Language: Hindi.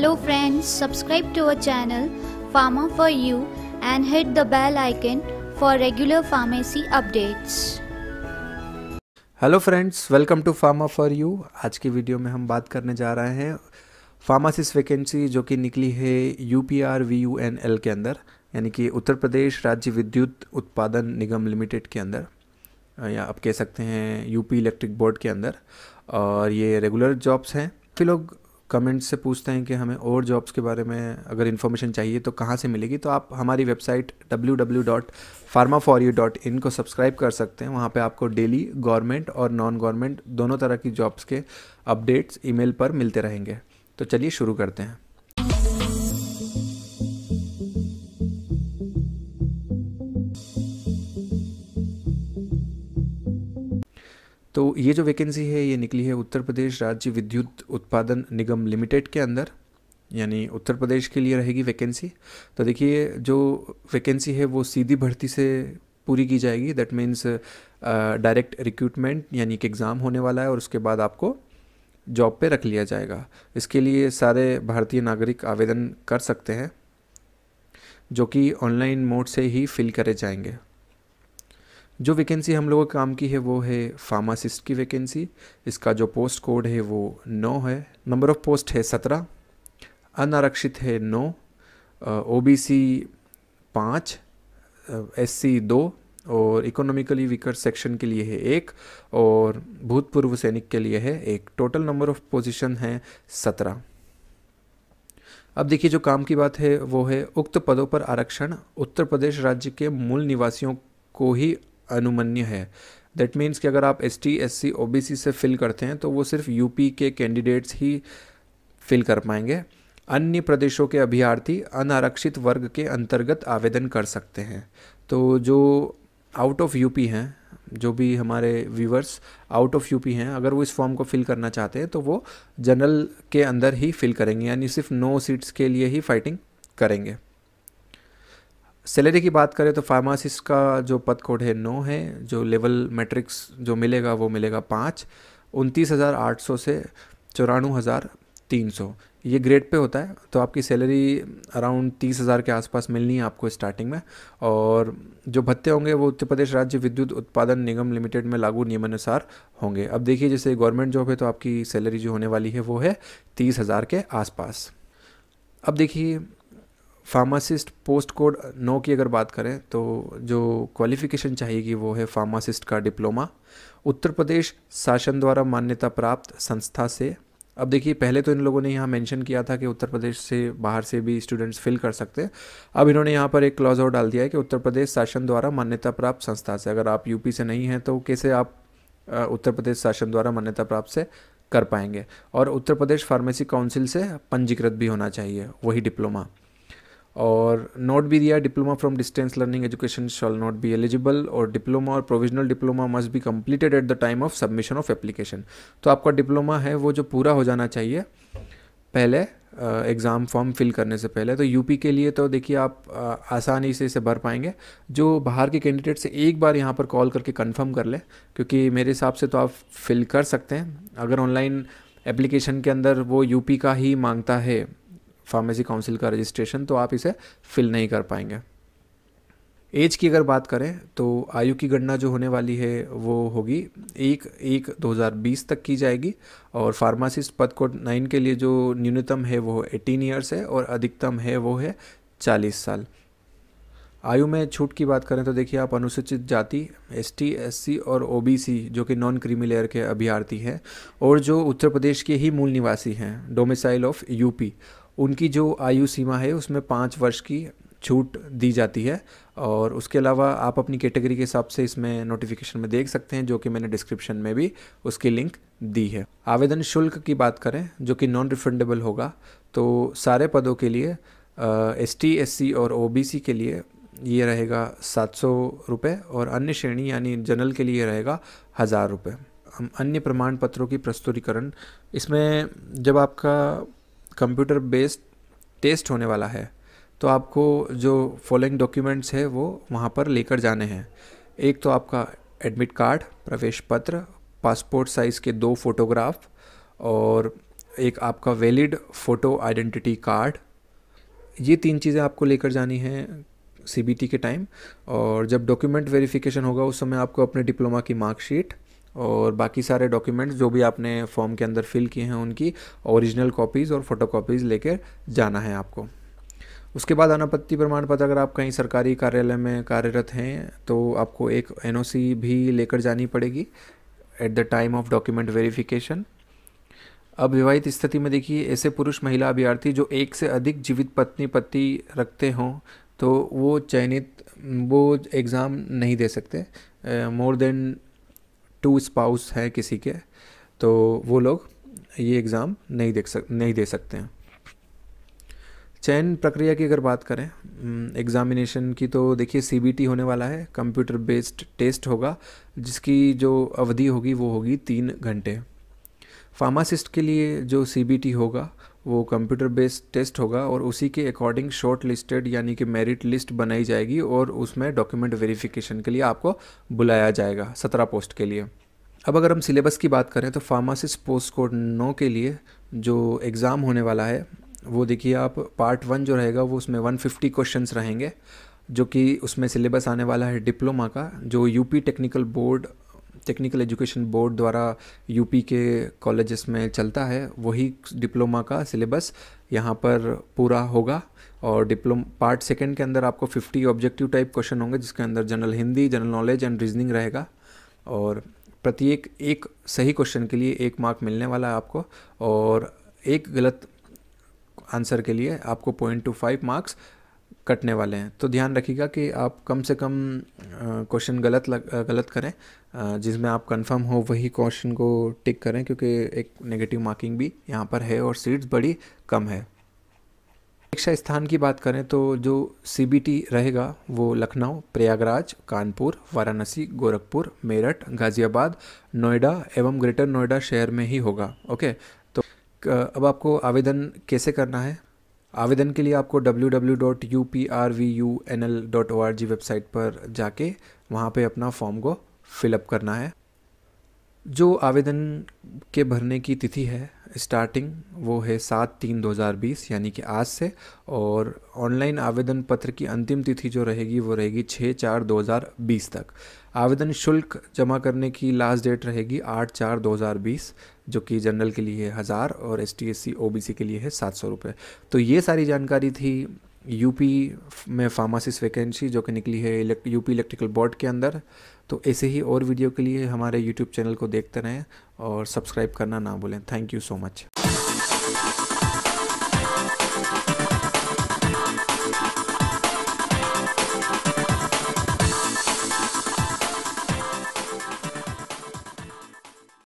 Hello friends, subscribe to our channel Pharma for You and hit the bell icon for regular pharmacy updates. Hello friends welcome to pharma for you आज की वीडियो में हम बात करने जा रहे हैं फार्मासिस्ट वैकेंसी जो कि निकली है U P R V U N L के अंदर यानी कि उत्तर प्रदेश राज्य विद्युत उत्पादन निगम लिमिटेड के अंदर या आप कह सकते हैं यूपी इलेक्ट्रिक बोर्ड के अंदर और ये रेगुलर जॉब्स हैं फिर लोग कमेंट्स से पूछते हैं कि हमें और जॉब्स के बारे में अगर इन्फॉर्मेशन चाहिए तो कहाँ से मिलेगी तो आप हमारी वेबसाइट www.pharmaforyou.in को सब्सक्राइब कर सकते हैं वहाँ पे आपको डेली गवर्नमेंट और नॉन गवर्नमेंट दोनों तरह की जॉब्स के अपडेट्स ईमेल पर मिलते रहेंगे तो चलिए शुरू करते हैं तो ये जो वैकेंसी है ये निकली है उत्तर प्रदेश राज्य विद्युत उत्पादन निगम लिमिटेड के अंदर यानी उत्तर प्रदेश के लिए रहेगी वैकेंसी तो देखिए जो वैकेंसी है वो सीधी भर्ती से पूरी की जाएगी दैट मीन्स डायरेक्ट रिक्रूटमेंट यानी कि एग्ज़ाम होने वाला है और उसके बाद आपको जॉब पे रख लिया जाएगा इसके लिए सारे भारतीय नागरिक आवेदन कर सकते हैं जो कि ऑनलाइन मोड से ही फिल करे जाएंगे जो वैकेंसी हम लोगों के काम की है वो है फार्मासिस्ट की वैकेंसी इसका जो पोस्ट कोड है वो नौ है नंबर ऑफ़ पोस्ट है सत्रह अनारक्षित है नौ ओ बी सी पाँच एस सी दो और इकोनॉमिकली वीकर सेक्शन के लिए है एक और भूतपूर्व सैनिक के लिए है एक टोटल नंबर ऑफ़ पोजीशन है सत्रह अब देखिए जो काम की बात है वो है उक्त पदों पर आरक्षण उत्तर प्रदेश राज्य के मूल निवासियों को ही अनुमन्य है दैट मीन्स कि अगर आप S T S C O B C से फिल करते हैं तो वो सिर्फ यूपी के कैंडिडेट्स ही फिल कर पाएंगे अन्य प्रदेशों के अभ्यर्थी अनारक्षित वर्ग के अंतर्गत आवेदन कर सकते हैं तो जो आउट ऑफ यूपी हैं जो भी हमारे व्यूवर्स आउट ऑफ यूपी हैं अगर वो इस फॉर्म को फिल करना चाहते हैं तो वो जनरल के अंदर ही फिल करेंगे यानी सिर्फ नो सीट्स के लिए ही फाइटिंग करेंगे सैलरी की बात करें तो फार्मासिस्ट का जो पद कोड है नौ है जो लेवल मैट्रिक्स जो मिलेगा वो मिलेगा पाँच उनतीस हज़ार आठ सौ से चौरानु हज़ार तीन सौ ये ग्रेड पे होता है तो आपकी सैलरी अराउंड तीस हज़ार के आसपास मिलनी है आपको स्टार्टिंग में और जो भत्ते होंगे वो उत्तर प्रदेश राज्य विद्युत उत्पादन निगम लिमिटेड में लागू नियमानुसार होंगे अब देखिए जैसे गवर्नमेंट जॉब है तो आपकी सैलरी जो होने वाली है वो है तीस हज़ार के आसपास अब देखिए फार्मासिस्ट पोस्ट कोड नौ की अगर बात करें तो जो क्वालिफ़िकेशन चाहिएगी वो है फार्मासिस्ट का डिप्लोमा उत्तर प्रदेश शासन द्वारा मान्यता प्राप्त संस्था से अब देखिए पहले तो इन लोगों ने यहाँ मेंशन किया था कि उत्तर प्रदेश से बाहर से भी स्टूडेंट्स फिल कर सकते हैं अब इन्होंने यहाँ पर एक क्लॉज और डाल दिया है कि उत्तर प्रदेश शासन द्वारा मान्यता प्राप्त संस्था से अगर आप यूपी से नहीं हैं तो कैसे आप उत्तर प्रदेश शासन द्वारा मान्यता प्राप्त से कर पाएंगे और उत्तर प्रदेश फार्मेसी काउंसिल से पंजीकृत भी होना चाहिए वही डिप्लोमा और नॉट बी दिया diploma from distance learning education shall not be eligible और डिप्लोमा और provisional diploma must be completed at the time of submission of application तो आपका डिप्लोमा है वो जो पूरा हो जाना चाहिए पहले एग्ज़ाम फॉर्म फिल करने से पहले तो यूपी के लिए तो देखिए आप आ, आसानी से इसे भर पाएंगे जो बाहर के कैंडिडेट से एक बार यहाँ पर कॉल करके कंफर्म कर लें क्योंकि मेरे हिसाब से तो आप फिल कर सकते हैं अगर ऑनलाइन एप्लीकेशन के अंदर वो यूपी का ही मांगता है फार्मेसी काउंसिल का रजिस्ट्रेशन तो आप इसे फिल नहीं कर पाएंगे एज की अगर बात करें तो आयु की गणना जो होने वाली है वो होगी एक एक 2020 तक की जाएगी और फार्मासिस्ट पद कोड नाइन के लिए जो न्यूनतम है वो 18 ईयर्स है और अधिकतम है वो है 40 साल आयु में छूट की बात करें तो देखिए आप अनुसूचित जाति एस टी एस सी और ओ बी सी जो कि नॉन क्रीमिलेयर के अभ्यार्थी हैं और जो उत्तर प्रदेश के ही मूल निवासी हैं डोमिसाइल ऑफ यूपी उनकी जो आयु सीमा है उसमें पाँच वर्ष की छूट दी जाती है और उसके अलावा आप अपनी कैटेगरी के हिसाब से इसमें नोटिफिकेशन में देख सकते हैं जो कि मैंने डिस्क्रिप्शन में भी उसकी लिंक दी है आवेदन शुल्क की बात करें जो कि नॉन रिफंडेबल होगा तो सारे पदों के लिए एस टी एस सी और ओ बी सी के लिए ये रहेगा सात सौ रुपये और अन्य श्रेणी यानी जनरल के लिए रहेगा हज़ार रुपये अन्य प्रमाण पत्रों की प्रस्तुतिकरण इसमें जब आपका कंप्यूटर बेस्ड टेस्ट होने वाला है तो आपको जो फॉलोइंग डॉक्यूमेंट्स है वो वहाँ पर लेकर जाने हैं एक तो आपका एडमिट कार्ड प्रवेश पत्र पासपोर्ट साइज़ के दो फोटोग्राफ और एक आपका वैलिड फ़ोटो आइडेंटिटी कार्ड ये तीन चीज़ें आपको लेकर जानी है सी के टाइम और जब डॉक्यूमेंट वेरिफिकेशन होगा उस समय आपको अपने डिप्लोमा की मार्कशीट और बाकी सारे डॉक्यूमेंट्स जो भी आपने फॉर्म के अंदर फिल किए हैं उनकी ओरिजिनल कॉपीज़ और फोटो कॉपीज़ लेकर जाना है आपको उसके बाद अनापत्ति प्रमाण पत्र अगर आप कहीं सरकारी कार्यालय में कार्यरत हैं तो आपको एक एन भी लेकर जानी पड़ेगी at the time of document verification अब विवाहित स्थिति में देखिए ऐसे पुरुष महिला अभ्यर्थी जो एक से अधिक जीवित पत्नी पति रखते हों तो वो चयनित वो एग्ज़ाम नहीं दे सकते मोर देन टू स्पाउस हैं किसी के तो वो लोग ये एग्ज़ाम नहीं देख सक नहीं दे सकते हैं चयन प्रक्रिया की अगर बात करें एग्ज़ामिनेशन की तो देखिए सीबीटी होने वाला है कंप्यूटर बेस्ड टेस्ट होगा जिसकी जो अवधि होगी वो होगी तीन घंटे फार्मासिस्ट के लिए जो सीबीटी होगा वो कंप्यूटर बेस्ड टेस्ट होगा और उसी के अकॉर्डिंग शॉर्ट लिस्टेड यानी कि मेरिट लिस्ट बनाई जाएगी और उसमें डॉक्यूमेंट वेरिफिकेशन के लिए आपको बुलाया जाएगा सत्रह पोस्ट के लिए अब अगर हम सिलेबस की बात करें तो फार्मासिस्ट पोस्ट कोड नौ के लिए जो एग्ज़ाम होने वाला है वो देखिए आप पार्ट वन जो रहेगा वो उसमें वन फिफ्टी क्वेश्चन रहेंगे जो कि उसमें सिलेबस आने वाला है डिप्लोमा का जो UP technical board technical education board द्वारा यूपी के कॉलेजेस में चलता है वही डिप्लोमा का सिलेबस यहाँ पर पूरा होगा और डिप्लोम पार्ट सेकेंड के अंदर आपको फिफ्टी ऑब्जेक्टिव टाइप क्वेश्चन होंगे जिसके अंदर general Hindi general knowledge and reasoning रहेगा और प्रत्येक एक सही क्वेश्चन के लिए एक मार्क मिलने वाला है आपको और एक गलत आंसर के लिए आपको पॉइंट टू फाइव मार्क्स कटने वाले हैं तो ध्यान रखिएगा कि आप कम से कम क्वेश्चन गलत लग, गलत करें जिसमें आप कंफर्म हो वही क्वेश्चन को टिक करें क्योंकि एक नेगेटिव मार्किंग भी यहाँ पर है और सीट्स बड़ी कम है परीक्षा स्थान की बात करें तो जो सी रहेगा वो लखनऊ प्रयागराज कानपुर वाराणसी गोरखपुर मेरठ गाज़ियाबाद नोएडा एवं ग्रेटर नोएडा शहर में ही होगा ओके तो अब आपको आवेदन कैसे करना है आवेदन के लिए आपको www.uprvunl.org वेबसाइट पर जाके वहाँ पे अपना फॉर्म को फिलअप करना है जो आवेदन के भरने की तिथि है स्टार्टिंग वो है सात तीन 2020 यानी कि आज से और ऑनलाइन आवेदन पत्र की अंतिम तिथि जो रहेगी वो रहेगी छः चार 2020 तक आवेदन शुल्क जमा करने की लास्ट डेट रहेगी आठ चार 2020 जो कि जनरल के लिए है हज़ार और S T S C O B C के लिए है सात सौ रुपये तो ये सारी जानकारी थी यूपी में फार्मासिस्ट वैकेंसी जो कि निकली है यूपी इलेक्ट्रिकल बोर्ड के अंदर तो ऐसे ही और वीडियो के लिए हमारे यूट्यूब चैनल को देखते रहें और सब्सक्राइब करना ना भूलें थैंक यू सो मच